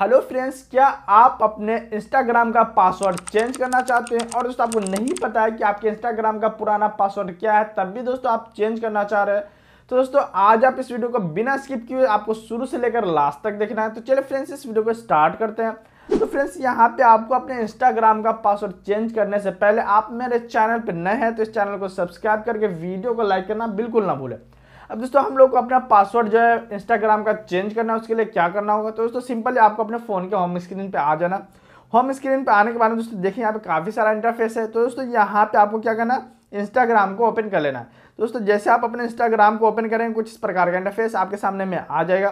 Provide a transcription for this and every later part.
hello friends क्या आप अपने इंस्टाग्राम का पासवर्ड चेंज करना चाहते हैं और दोस्तों आपको नहीं पता है कि आपके इंस्टाग्राम का पुराना पासवर्ड क्या है तब भी दोस्तों आप चेंज करना चाह रहे हैं तो दोस्तों आज आप इस वीडियो को बिना स्किप किए आपको शुरू से लेकर लास्ट तक देखना है तो चलिए फ्रेंड्स इस वीडियो को स्टार्ट करते हैं तो फ्रेंड्स यहाँ पे आपको अपने इंस्टाग्राम का पासवर्ड चेंज करने से पहले आप मेरे चैनल पर नए हैं तो इस चैनल को सब्सक्राइब करके वीडियो को लाइक करना बिल्कुल ना भूलें अब दोस्तों हम लोग को अपना पासवर्ड जो है इंस्टाग्राम का चेंज करना है उसके लिए क्या करना होगा तो दोस्तों सिंपल आपको अपने फ़ोन के होम स्क्रीन पर आ जाना होम स्क्रीन पर आने के बाद दोस्तों देखिए यहाँ पे काफ़ी सारा इंटरफेस है तो दोस्तों यहाँ पे आपको क्या करना इंस्टाग्राम को ओपन कर लेना है तो दोस्तों जैसे आप अपने इंस्टाग्राम को ओपन करेंगे कुछ इस प्रकार का इंटरफेस आपके सामने में आ जाएगा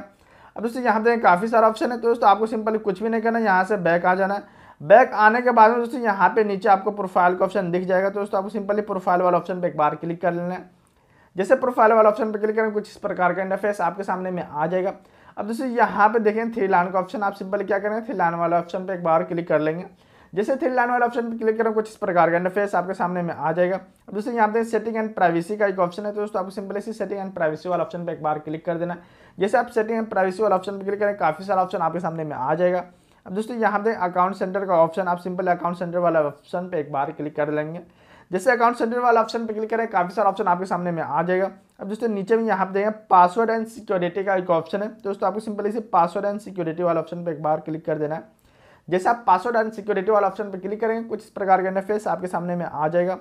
अब दोस्तों यहाँ पे काफ़ी सारा ऑप्शन है तो दोस्तों आपको सिंपल कुछ भी नहीं करना यहाँ से बैक आ जाना है बैक आने के बाद में दोस्तों यहाँ पे नीचे आपको प्रोफाइल का ऑप्शन दिख जाएगा तो दोस्तों आपको सिंपली प्रोफाइल वाला ऑप्शन पर एक बार क्लिक कर लेना है जैसे प्रोफाइल वाला ऑप्शन पर क्लिक करें कुछ इस प्रकार का इंटरफेस आपके सामने में आ जाएगा अब दोस्तों यहाँ पे देखें थ्री लाइन का ऑप्शन आप सिंपल क्या करें थ्री लाइन वाला ऑप्शन पर एक बार क्लिक कर लेंगे जैसे थ्री लाइन वाला ऑप्शन पर क्लिक करें कुछ इस प्रकार का इंटरफेस आपके सामने में आ जाएगा अब दोस्तों यहाँ पे सेटिंग एंड प्राइवेसी का एक ऑप्शन है तो दोस्तों आपको सिंपल इसी सेटिंग एंड प्राइवेसी वाला ऑप्शन पर एक बार क्लिक कर देना जैसे आप सेटिंग एंड प्राइवेसी वाला ऑप्शन पर क्लिक करें काफ़ी सारा ऑप्शन आपके सामने में आ जाएगा अब दोस्तों यहाँ पे अकाउंट सेंटर का ऑप्शन आप सिंपल अकाउंट सेंटर वाला ऑप्शन पर एक बार क्लिक कर लेंगे जैसे अकाउंट सेंटर वाला ऑप्शन पर क्लिक करें काफ़ी सारा ऑप्शन आपके सामने में आ जाएगा अब दोस्तों नीचे में यहाँ पे देखें पासवर्ड एंड सिक्योरिटी का एक ऑप्शन है तो दोस्तों आपको सिंपली से पासवर्ड एंड सिक्योरिटी वाला ऑप्शन पर एक बार क्लिक कर देना है जैसे आप पासवर्ड एंड सिक्योरिटी वाला ऑप्शन पर क्लिक करेंगे कुछ इस प्रकार का इंटरफेस आपके सामने में आ जाएगा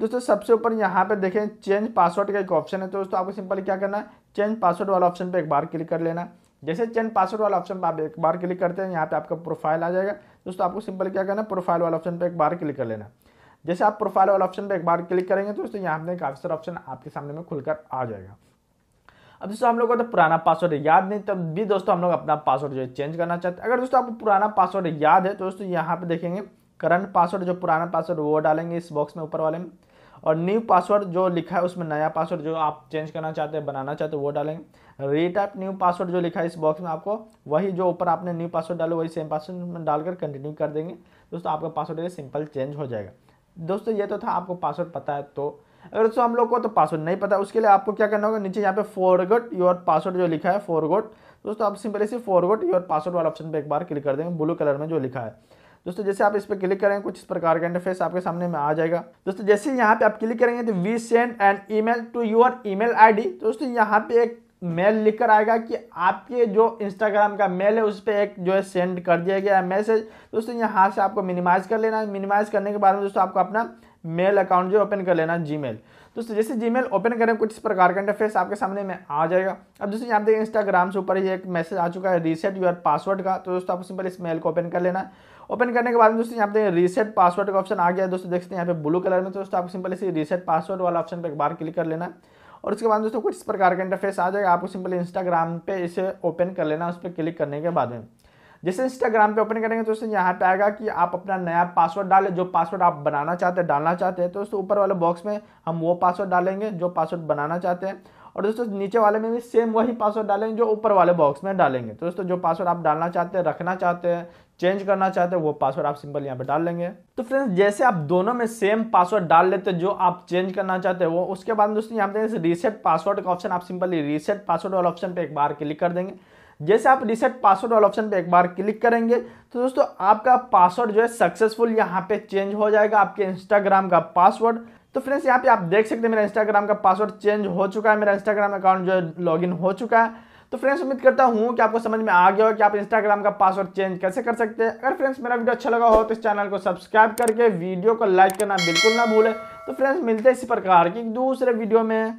दोस्तों सबसे ऊपर यहाँ पे देखें चेंज पासवर्ड का एक ऑप्शन है तो दोस्तों आपको सिंपल क्या करना है चेंज पासवर्ड वाला ऑप्शन पर एक बार क्लिक कर लेना जैसे चेंज पासवर्ड वाला ऑप्शन पर आप एक बार क्लिक करते हैं यहाँ पे आपका प्रोफाइल आ जाएगा दोस्तों आपको सिंपल क्या करना है प्रोफाइल वाला ऑप्शन पर एक बार क्लिक कर लेना जैसे आप प्रोफाइल वाले ऑप्शन पर एक बार क्लिक करेंगे तो दोस्तों यहाँ पे काफ़ी सारा ऑप्शन आपके सामने में खुलकर आ जाएगा अब दोस्तों हम लोग को तो पुराना पासवर्ड याद नहीं तब भी दोस्तों हम लोग अपना पासवर्ड जो है चेंज करना चाहते हैं अगर दोस्तों आपको पुराना पासवर्ड याद है तो दोस्तों यहाँ पे देखेंगे करंट पासवर्ड जो पुराना पासवर्ड वो डालेंगे इस बॉक्स में ऊपर वाले में और न्यू पासवर्ड जो लिखा है उसमें नया पासवर्ड जो आप चेंज करना चाहते हैं बनाना चाहते हैं वो डालेंगे रीटाइप न्यू पासवर्ड जो लिखा है इस बॉक्स में आपको वही जो ऊपर आपने न्यू पासवर्ड डाले वही सेम पासवर्ड में डालकर कंटिन्यू कर देंगे दोस्तों आपका पासवर्ड सिंपल चेंज हो जाएगा दोस्तों ये तो था आपको पासवर्ड पता है तो अगर दोस्तों हम लोग को तो पासवर्ड नहीं पता उसके लिए आपको क्या करना होगा नीचे यहाँ पे फॉरगोट योर पासवर्ड जो लिखा है फॉरगोट दोस्तों आप सिंपली से फॉरगोट योर पासवर्ड वाला ऑप्शन पर एक बार क्लिक कर देंगे ब्लू कलर में जो लिखा है दोस्तों जैसे आप इस पर क्लिक करेंगे कुछ इस प्रकार का इंटरफेस आपके सामने में आ जाएगा दोस्तों जैसे यहाँ पे आप क्लिक करेंगे तो we send an email to your email ID दोस्तों यहाँ पे एक मेल लिखकर आएगा कि आपके जो इंस्टाग्राम का मेल है उस पर एक जो है सेंड कर दिया गया है मैसेज दोस्तों यहाँ से आपको मिनिमाइज़ कर लेना है मिनिमाइज़ करने के बाद में दोस्तों आपको अपना मेल अकाउंट जो ओपन कर लेना जी मेल दोस्तों जैसे जी मेल ओपन करें कुछ इस प्रकार का इंटरफेस आपके सामने में आ जाएगा अब दोस्तों यहाँ देखिए इंस्टाग्राम से ऊपर ही एक मैसेज आ चुका है रीसेट यूर पासवर्ड का तो दोस्तों आपको सिंपल इस मेल को ओपन कर लेना है ओपन करने के बाद दोस्तों यहाँ पे रीसेट पासवर्ड का ऑप्शन आ गया है दोस्तों देखते हैं यहाँ पे ब्लू कलर में तो दोस्तों आपको सिंपल इसी रीसेट पासवर्ड वाला ऑप्शन पर एक बार क्लिक कर लेना है और उसके बाद दोस्तों कुछ इस प्रकार का इंटरफेस आ जाएगा आपको सिंपली इंस्टाग्राम पे इसे ओपन कर लेना उस पर क्लिक करने के बाद में जैसे इंस्टाग्राम पे ओपन करेंगे तो दोस्तों यहाँ पे आएगा कि आप अपना नया पासवर्ड डालें जो पासवर्ड आप बनाना चाहते हैं डालना चाहते हैं तो दोस्तों ऊपर वाले बॉक्स में हम वो पासवर्ड डालेंगे जो पासवर्ड बनाना चाहते हैं और दोस्तों नीचे वाले में भी सेम वही पासवर्ड डालेंगे जो ऊपर वाले बॉक्स में डालेंगे तो दोस्तों जो पासवर्ड आप डालना चाहते हैं रखना चाहते हैं चेंज करना चाहते हैं वो पासवर्ड आप सिंपल यहाँ पे डाल लेंगे तो फ्रेंड्स जैसे आप दोनों में सेम पासवर्ड डाल लेते हैं जो आप चेंज करना चाहते हैं वो उसके बाद दोस्तों यहाँ पे रीसेट पासवर्ड का ऑप्शन आप सिंपली रीसेट पासवर्ड वाला ऑप्शन पे एक बार क्लिक कर देंगे जैसे आप रीसेट पासवर्ड वाला ऑप्शन पे एक बार क्लिक करेंगे तो दोस्तों आपका पासवर्ड जो है सक्सेसफुल यहाँ पे चेंज हो जाएगा आपके इंस्टाग्राम का पासवर्ड तो फ्रेंड्स यहाँ पे आप देख सकते हैं मेरा इंस्टाग्राम का पासवर्ड चेंज हो चुका है मेरा इंस्टाग्राम अकाउंट जो है लॉगिन हो चुका है तो फ्रेंड्स उम्मीद करता हूँ कि आपको समझ में आ गया हो कि आप इंस्टाग्राम का पासवर्ड चेंज कैसे कर सकते हैं अगर फ्रेंड्स मेरा वीडियो अच्छा लगा हो तो इस चैनल को सब्सक्राइब करके वीडियो को लाइक करना बिल्कुल ना भूलें तो फ्रेंड्स मिलते हैं इसी प्रकार की दूसरे वीडियो में